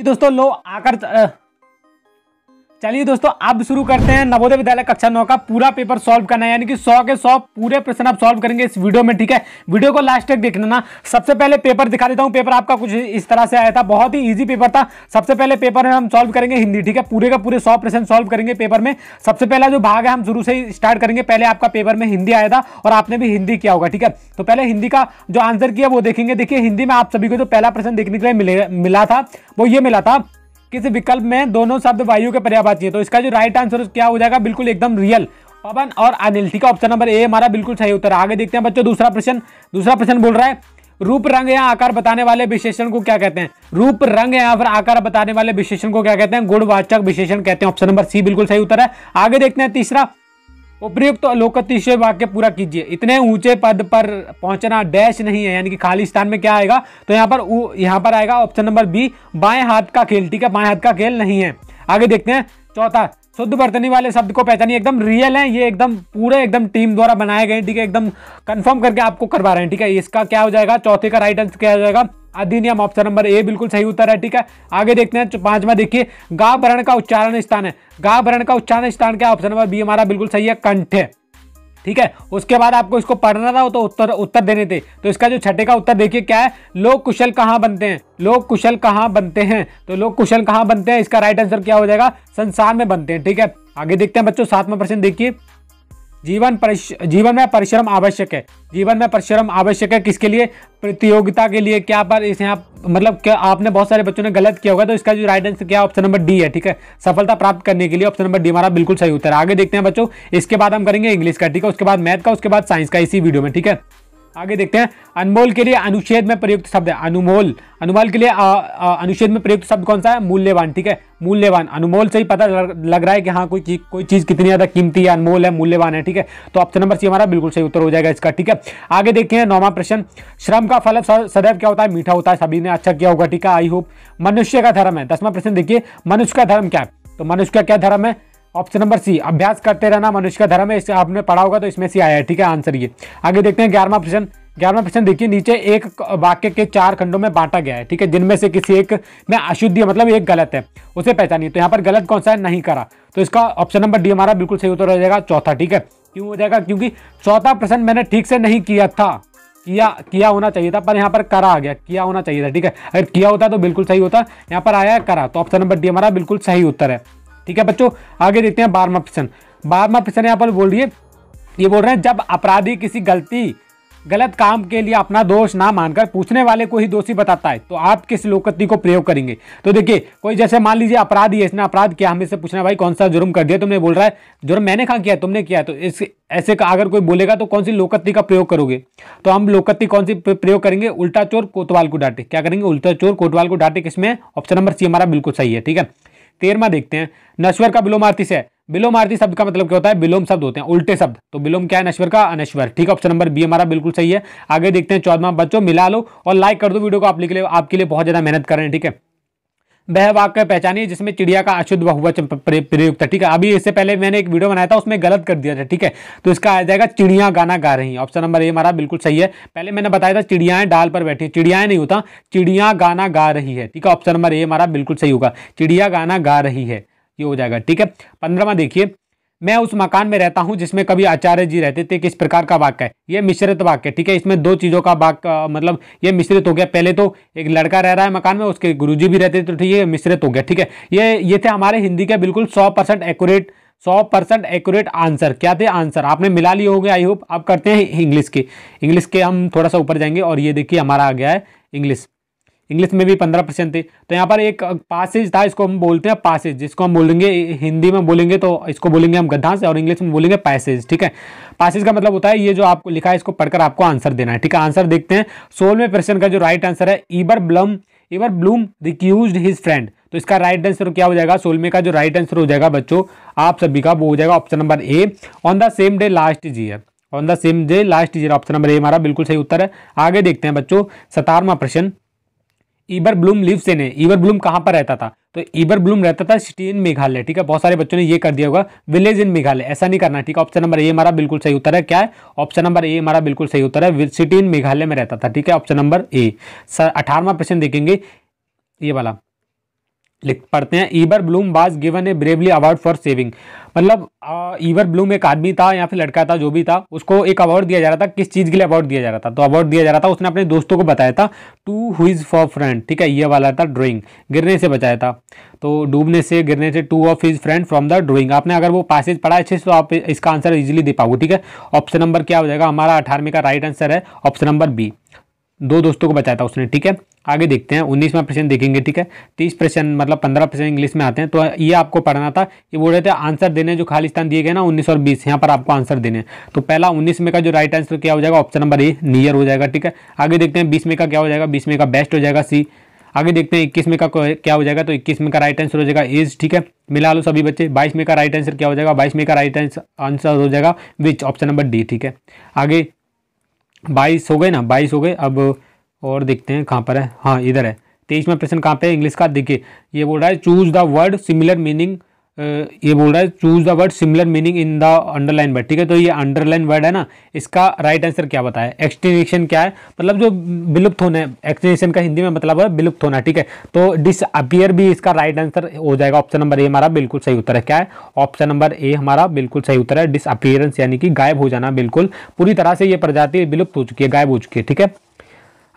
दोस्तों लो आकर चलिए दोस्तों अब शुरू करते हैं नवोदय विद्यालय कक्षा नौ का पूरा पेपर सॉल्व करना यानी कि सौ के सौ पूरे प्रश्न आप सॉल्व करेंगे इस वीडियो में ठीक है वीडियो को लास्ट तक देखना ना सबसे पहले पेपर दिखा देता हूँ पेपर आपका कुछ इस तरह से आया था बहुत ही ईजी पेपर था सबसे पहले पेपर में हम सॉल्व करेंगे हिंदी ठीक है पूरे का पूरे सौ प्रश्न सॉल्व करेंगे पेपर में सबसे पहला जो भाग है हम शुरू से ही स्टार्ट करेंगे पहले आपका पेपर में हिंदी आया था और आपने भी हिंदी किया होगा ठीक है तो पहले हिंदी का जो आंसर किया वो देखेंगे देखिए हिंदी में आप सभी को जो पहला प्रश्न देखने के लिए मिला था वो ये मिला था किस विकल्प में दोनों शब्द वायु के पर्यावाची है तो इसका जो राइट आंसर क्या हो जाएगा बिल्कुल एकदम रियल पवन और अनिल ठीक है ऑप्शन नंबर ए हमारा बिल्कुल सही उत्तर आगे देखते हैं बच्चों दूसरा प्रश्न दूसरा प्रश्न बोल रहा है रूप रंग या आकार बताने वाले विशेषण को क्या कहते हैं रूप रंग या फिर आकार बताने वाले विशेषण को क्या कहते हैं गुणवाचक विशेषण कहते हैं ऑप्शन नंबर सी बिल्कुल सही उत्तर है आगे देखते हैं तीसरा उपयुक्त तो लोकतिशय वाक्य पूरा कीजिए इतने ऊंचे पद पर पहुंचना डैश नहीं है यानी कि खाली स्थान में क्या आएगा तो यहाँ पर यहाँ पर आएगा ऑप्शन नंबर बी बाएं हाथ का खेल ठीक है बाएं हाथ का खेल नहीं है आगे देखते हैं चौथा शुद्ध बर्तनी वाले शब्द को पहचानिए एकदम रियल है ये एकदम पूरे एकदम टीम द्वारा बनाए गए ठीक है एकदम कंफर्म करके आपको करवा रहे हैं ठीक है इसका क्या हो जाएगा चौथे का राइट आंसर क्या हो जाएगा अधिनियम ऑप्शन नंबर ए बिल्कुल सही उत्तर है ठीक है आगे देखते हैं पांचवा देखिए गाभरण का उच्चारण स्थान है गाभरण का उच्चारण स्थान क्या ऑप्शन नंबर बी हमारा बिल्कुल सही है कंठ ठीक है उसके बाद आपको इसको पढ़ना था तो उत्तर उत्तर देने थे तो इसका जो छठे का उत्तर देखिए क्या है लोग कुशल कहाँ बनते हैं लोग कुशल कहाँ बनते हैं तो लोग कुशल कहाँ बनते हैं इसका राइट आंसर क्या हो जाएगा संसार में बनते हैं ठीक है आगे देखते हैं बच्चों सातवा प्रश्न देखिए जीवन परिश जीवन में परिश्रम आवश्यक है जीवन में परिश्रम आवश्यक है किसके लिए प्रतियोगिता के लिए क्या पर इसे आप मतलब क्या आपने बहुत सारे बच्चों ने गलत किया होगा तो इसका जो राइट आंसर क्या ऑप्शन नंबर डी है ठीक है सफलता प्राप्त करने के लिए ऑप्शन नंबर डी हमारा बिल्कुल सही उत्तर है आगे देखते हैं बच्चों इसके बाद हम करेंगे इंग्लिश का ठीक है उसके बाद मैथ का उसके बाद साइंस का इसी वीडियो में ठीक है आगे देखते हैं अनमोल के लिए अनुच्छेद में प्रयुक्त शब्द है अनुमोल अनुमोल के लिए अनुच्छेद में प्रयुक्त शब्द कौन सा है मूल्यवान ठीक है मूल्यवान अनुमोल से ही पता लग रहा है कि हाँ कोई चीज कोई चीज कितनी ज्यादा कीमती है अनमोल है मूल्यवान है ठीक है तो ऑप्शन नंबर सी हमारा बिल्कुल सही उत्तर हो जाएगा इसका ठीक है आगे देखते हैं नौवा प्रश्न श्रम का फल सदैव क्या होता है मीठा होता है सभी ने अच्छा किया होगा ठीक है आई होप मनुष्य का धर्म है दसवां प्रश्न देखिए मनुष्य का धर्म क्या है तो मनुष्य का क्या धर्म है ऑप्शन नंबर सी अभ्यास करते रहना मनुष्य का धर्म है इससे आपने पढ़ा होगा तो इसमें सी आया है ठीक है आंसर ये आगे देखते हैं ग्यारहवा प्रश्न ग्यारहवा प्रश्न देखिए नीचे एक वाक्य के चार खंडों में बांटा गया है ठीक है जिनमें से किसी एक में अशुद्धि मतलब एक गलत है उसे पहचानिए तो यहाँ पर गलत कौन सा है नहीं करा तो इसका ऑप्शन नंबर डी हमारा बिल्कुल सही उत्तर हो जाएगा चौथा ठीक है क्यों हो जाएगा क्योंकि चौथा प्रश्न मैंने ठीक से नहीं किया था किया किया होना चाहिए था पर यहाँ पर करा आ गया किया होना चाहिए था ठीक है अगर किया होता तो बिल्कुल सही होता यहाँ पर आया करा तो ऑप्शन नंबर डी हमारा बिल्कुल सही उत्तर है ठीक है बच्चों आगे देखते हैं बारहवा प्रश्न बारहवा प्रश्न यहाँ पर बोल रही ये बोल रहे हैं जब अपराधी किसी गलती गलत काम के लिए अपना दोष ना मानकर पूछने वाले को ही दोषी बताता है तो आप किस लोकति को प्रयोग करेंगे तो देखिए कोई जैसे मान लीजिए अपराधी है इसने अपराध किया हमें से पूछना भाई कौन सा जुर्म कर दिया तुमने बोल रहा है जुर्म मैंने कहा किया तुमने किया तो इस ऐसे का अगर कोई बोलेगा तो कौन सी लोकति का प्रयोग करोगे तो हम लोकति कौन सी प्रयोग करेंगे उल्टा चोर कोतवाल को डांटे क्या करेंगे उल्टा चोर कोतवाल को डांटे किसमें ऑप्शन नंबर सी हमारा बिल्कुल सही है ठीक है तेरवा देखते हैं नश्वर का है से विलोमार्थी शब्द का मतलब क्या होता है बिलोम शब्द होते हैं उल्टे शब्द तो बिलोम क्या है नश्वर का अनश्वर ठीक है ऑप्शन नंबर बी हमारा बिल्कुल सही है आगे देखते हैं चौदह बच्चों मिला लो और लाइक कर दो वीडियो को आप लिख आपके लिए बहुत ज़्यादा मेहनत कर रहे हैं ठीक है वह वाक्य पहचानिए जिसमें चिड़िया का अशुद्ध बहुवच प्रयुक्त है ठीक है अभी इससे पहले मैंने एक वीडियो बनाया था उसमें गलत कर दिया था ठीक है तो इसका आ जाएगा चिड़िया गाना गा रही ऑप्शन नंबर ए हमारा बिल्कुल सही है पहले मैंने बताया था चिड़ियाएं डाल पर बैठी चिड़ियाएं नहीं होता चिड़िया गाना गा रही है ठीक है ऑप्शन नंबर ए हमारा बिल्कुल सही होगा चिड़िया गाना गा रही है ये हो जाएगा ठीक है पंद्रहवा देखिए मैं उस मकान में रहता हूँ जिसमें कभी आचार्य जी रहते थे किस प्रकार का वाक्य है ये मिश्रित वाक्य ठीक है इसमें दो चीज़ों का वाक्य मतलब ये मिश्रित हो गया पहले तो एक लड़का रह रहा है मकान में उसके गुरुजी भी रहते थे तो ठीक है मिश्रित हो गया ठीक है ये ये थे हमारे हिंदी के बिल्कुल सौ परसेंट एक्यूरेट सौ परसेंट एक्यूरेट आंसर क्या थे आंसर आपने मिला लिए हो गए आई होप आप करते हैं इंग्लिश के इंग्लिश के हम थोड़ा सा ऊपर जाएंगे और ये देखिए हमारा आ गया है इंग्लिश इंग्लिश में भी पंद्रह परसेंट थी तो यहाँ पर एक पासेज था इसको हम बोलते हैं पासेज जिसको हम बोलेंगे हिंदी में बोलेंगे तो इसको बोलेंगे हम गद्दांश और इंग्लिश में बोलेंगे पैसेज ठीक है पासेज का मतलब होता है ये जो आपको लिखा है इसको पढ़कर आपको आंसर देना है ठीक है आंसर देखते हैं सोलवें प्रश्न का जो राइट आंसर है Eber Bloom Eber Bloom rescues his friend तो इसका राइट आंसर क्या हो जाएगा सोलवे का जो राइट आंसर हो जाएगा बच्चों आप सभी का वो हो जाएगा option number A on the same day last year on the same day last year option number A हमारा बिल्कुल सही उत्तर है आगे देखते हैं बच्चों सतारवा प्रश्न Eber Bloom lives in Eber Bloom कहाँ पर रहता था तो ईबर ब्लूम रहता था सिटी इन मेघालय ठीक है बहुत सारे बच्चों ने ये कर दिया होगा विलेज इन मेघालय ऐसा नहीं करना ठीक है ऑप्शन नंबर ए हमारा बिल्कुल सही उत्तर है क्या है ऑप्शन नंबर ए हमारा बिल्कुल सही उत्तर है सिटी इन मेघालय में रहता था ठीक है ऑप्शन नंबर ए सर अठारवा प्रश्न देखेंगे ये वाला लिख पढ़ते हैं Eber Bloom was given a bravely award for saving मतलब ईवर ब्लूम एक आदमी था या फिर लड़का था जो भी था उसको एक अवार्ड दिया जा रहा था किस चीज़ के लिए अवार्ड दिया जा रहा था तो अवार्ड दिया जा रहा था उसने अपने दोस्तों को बताया था टू इज फॉर फ्रेंड ठीक है ये वाला था ड्रॉइंग गिरने से बचाया था तो डूबने से गिरने से two of his friend from the drowning आपने अगर वो पैसेज पढ़ा अच्छे से तो आप इसका आंसर ईजिली दे पाओगे ठीक है ऑप्शन नंबर क्या हो जाएगा हमारा अठारहवीं का राइट आंसर है ऑप्शन नंबर बी दो दोस्तों को बचाया था उसने ठीक है आगे देखते हैं उन्नीसवा प्रश्न देखेंगे ठीक है तीस प्रश्न मतलब पंद्रह प्रश्न इंग्लिश में आते हैं तो ये आपको पढ़ना था ये बोल रहे थे आंसर देने जो खालिस्तान दिए गए ना उन्नीस और बीस यहाँ पर आपको आंसर देने तो पहला उन्नीस में का जो राइट आंसर क्या हो जाएगा ऑप्शन नंबर ए नियर हो जाएगा ठीक है आगे देखते हैं बीस में का क्या हो जाएगा बीस में का बेस्ट हो जाएगा सी आगे देखते हैं इक्कीस में का क्या हो जाएगा तो इक्कीस में का राइट आंसर हो जाएगा एज ठीक है मिला लो सभी बच्चे बाईस में का राइट आंसर क्या हो जाएगा बाईस में का राइट आंसर हो जाएगा विच ऑप्शन नंबर डी ठीक है आगे बाईस हो गए ना बाईस हो गए अब और देखते हैं कहाँ पर है हाँ इधर है तेईसवा प्रश्न कहाँ पे है इंग्लिश का देखिए ये बोल रहा है choose the word similar meaning ये बोल रहा है choose the word similar meaning in the underline word ठीक है तो ये अंडरलाइन वर्ड है ना इसका राइट right आंसर क्या बताया एक्सटेनेशन क्या है मतलब जो विलुप्त होने एक्सटेनेशन का हिंदी में मतलब है विलुप्त होना ठीक है तो डिसअपियर भी इसका राइट right आंसर हो जाएगा ऑप्शन नंबर ए हमारा बिल्कुल सही उत्तर है क्या है ऑप्शन नंबर ए हमारा बिल्कुल सही उत्तर है डिसअपियरेंस यानी कि गायब हो जाना बिल्कुल पूरी तरह से ये प्रजाति विलुप्त हो चुकी है गायब हो चुकी है ठीक है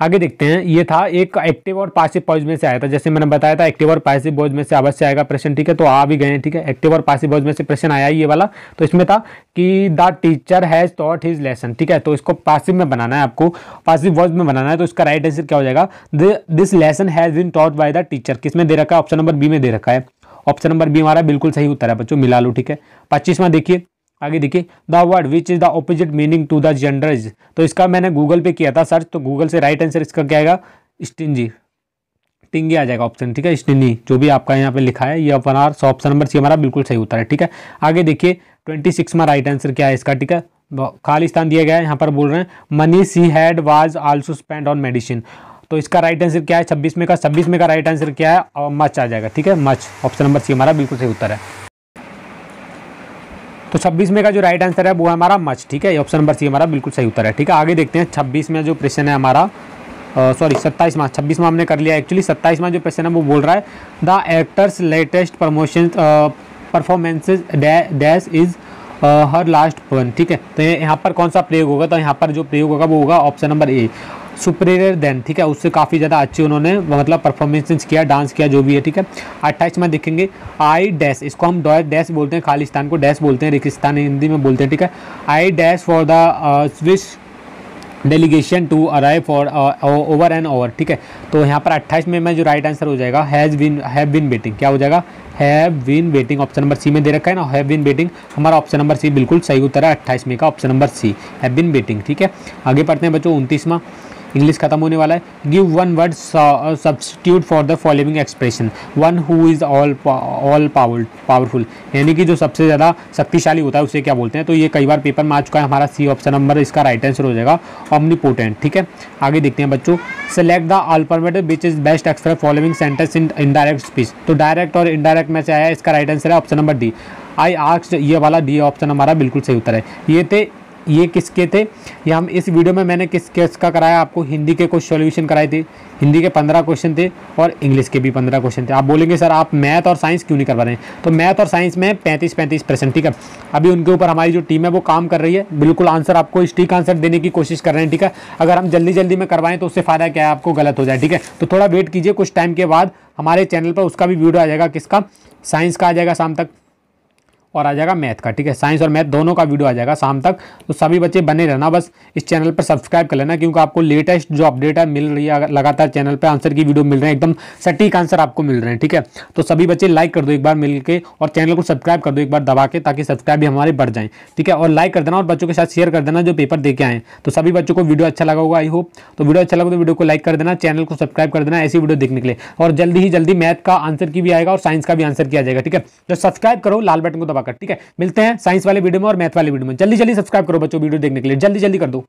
आगे देखते हैं ये था एक एक्टिव और पासिव बॉयज में से आया था जैसे मैंने बताया था एक्टिव और पासिव बॉयज में से अवश्य आएगा प्रश्न ठीक है तो आ भी गए ठीक है एक्टिव और पासिव बॉयज में से प्रश्न आया ये वाला तो इसमें था कि the teacher has taught his lesson ठीक है तो इसको पासिव में बनाना है आपको पासिव वॉइस में बनाना है तो इसका राइट आंसर क्या हो जाएगा this lesson has been taught by the teacher किसमें दे रखा है ऑप्शन नंबर बी में दे रखा है ऑप्शन नंबर बी हमारा बिल्कुल सही उत्तर है बच्चों मिला लो ठीक है पच्चीसवा देखिए आगे देखिए the word which is the opposite meaning to the gender is तो इसका मैंने गूगल पे किया था सर्च तो गूगल से राइट आंसर इसका क्या आएगा स्टिंजी टिंगी आ जाएगा ऑप्शन ठीक है स्टिनी जो भी आपका यहाँ पे लिखा है ये सो ऑप्शन नंबर सी हमारा बिल्कुल सही होता है ठीक है आगे देखिए ट्वेंटी सिक्स में राइट आंसर क्या है इसका ठीक है खालिस्तान दिया गया है यहाँ पर बोल रहे हैं money she had was also spend on medicine तो इसका राइट आंसर क्या है छब्बीस में का छब्बीस में का राइट आंसर क्या है मच आ जाएगा ठीक है मच ऑप्शन नंबर सी हमारा बिल्कुल सही उत्तर है तो 26 में का जो राइट आंसर है वो है हमारा मच ठीक है ऑप्शन नंबर सी हमारा बिल्कुल सही उत्तर है ठीक है आगे देखते हैं छब्बीस में जो प्रश्न है हमारा सॉरी सत्ताईस मार्च छब्बीस में हमने कर लिया एक्चुअली सत्ताईस में जो प्रश्न है वो बोल रहा है the actors latest promotion performances dash is her last one ठीक है तो यहाँ पर कौन सा प्रयोग होगा तो यहाँ पर जो प्रयोग होगा वो होगा option number A superior than ठीक है उससे काफ़ी ज़्यादा अच्छी उन्होंने मतलब परफॉर्मेंस किया डांस किया जो भी है ठीक है अट्ठाईस में देखेंगे आई डैश इसको हम डॉय डैश बोलते हैं खालिस्तान को डैश बोलते हैं रिकिस्तान हिंदी में बोलते हैं ठीक है I dash for the Swiss delegation to arrive for over and over ठीक है तो यहाँ पर अट्ठाईस में मैं जो राइट आंसर हो जाएगा has been have been waiting क्या हो जाएगा have been waiting option number C में दे रखा है ना हैव विन वेटिंग हमारा ऑप्शन नंबर सी बिल्कुल सही उत्तर है अट्ठाईस में का option number C have been waiting ठीक है आगे पढ़ते हैं बच्चों उनतीसवा इंग्लिश खत्म होने वाला है give one word substitute for the following expression one who is all all power powerful यानी कि जो सबसे ज़्यादा शक्तिशाली होता है उसे क्या बोलते हैं तो ये कई बार पेपर में आ चुका है हमारा सी ऑप्शन नंबर इसका राइट आंसर हो जाएगा ऑमनीपोटेंट ठीक है आगे देखते हैं बच्चों select the alternative which is best express following sentence in indirect speech तो डायरेक्ट और इनडायरेक्ट में से आया इसका राइट आंसर है option number D I arks ये वाला डी ऑप्शन हमारा बिल्कुल सही उत्तर है ये थे ये किसके थे ये हम इस वीडियो में मैंने किस केस का कराया आपको हिंदी के कुछ सॉल्यूशन कराए थे हिंदी के पंद्रह क्वेश्चन थे और इंग्लिश के भी पंद्रह क्वेश्चन थे आप बोलेंगे सर आप मैथ और साइंस क्यों नहीं करवा रहे हैं तो मैथ और साइंस में पैंतीस पैंतीस परसेंट ठीक है अभी उनके ऊपर हमारी जो टीम है वो काम कर रही है बिल्कुल आंसर आपको स्टीक आंसर देने की कोशिश कर रहे हैं ठीक है अगर हम जल्दी जल्दी में करवाएं तो उससे फ़ायदा क्या है आपको गलत हो जाए ठीक है तो थोड़ा वेट कीजिए कुछ टाइम के बाद हमारे चैनल पर उसका भी वीडियो आ जाएगा किसका साइंस का आ जाएगा शाम तक और आ जाएगा मैथ का ठीक है साइंस और मैथ दोनों का वीडियो आ जाएगा शाम तक तो सभी बच्चे बने रहना बस इस चैनल पर सब्सक्राइब कर लेना क्योंकि आपको लेटेस्ट जो अपडेट है मिल रही है लगातार चैनल पर आंसर की वीडियो मिल रहे हैं एकदम सटीक आंसर आपको मिल रहे हैं ठीक है तो सभी बच्चे लाइक कर दो एक बार मिल के और चैनल को सब्सक्राइब कर दो एक बार दबा के ताकि सब्सक्राइब भी हमारे बढ़ जाए ठीक है और लाइक कर देना और बच्चों के साथ शेयर कर देना जो पेपर दे के आए तो सभी बच्चों को वीडियो अच्छा लगा होगा आई होप तो वीडियो अच्छा लगा तो वीडियो को लाइक कर देना चैनल को सब्सक्राइब कर देना ऐसी वीडियो देखने के लिए और जल्दी ही जल्दी मैथ का आंसर की भी आएगा और साइंस का भी आंसर किया जाएगा ठीक है तो सब्सक्राइब करो लाल बटन को दबा पाकर ठीक है मिलते हैं साइंस वाले वीडियो में और मैथ वाले वीडियो में जल्दी जल्दी सब्सक्राइब करो बच्चों वीडियो देखने के लिए जल्दी जल्दी कर दो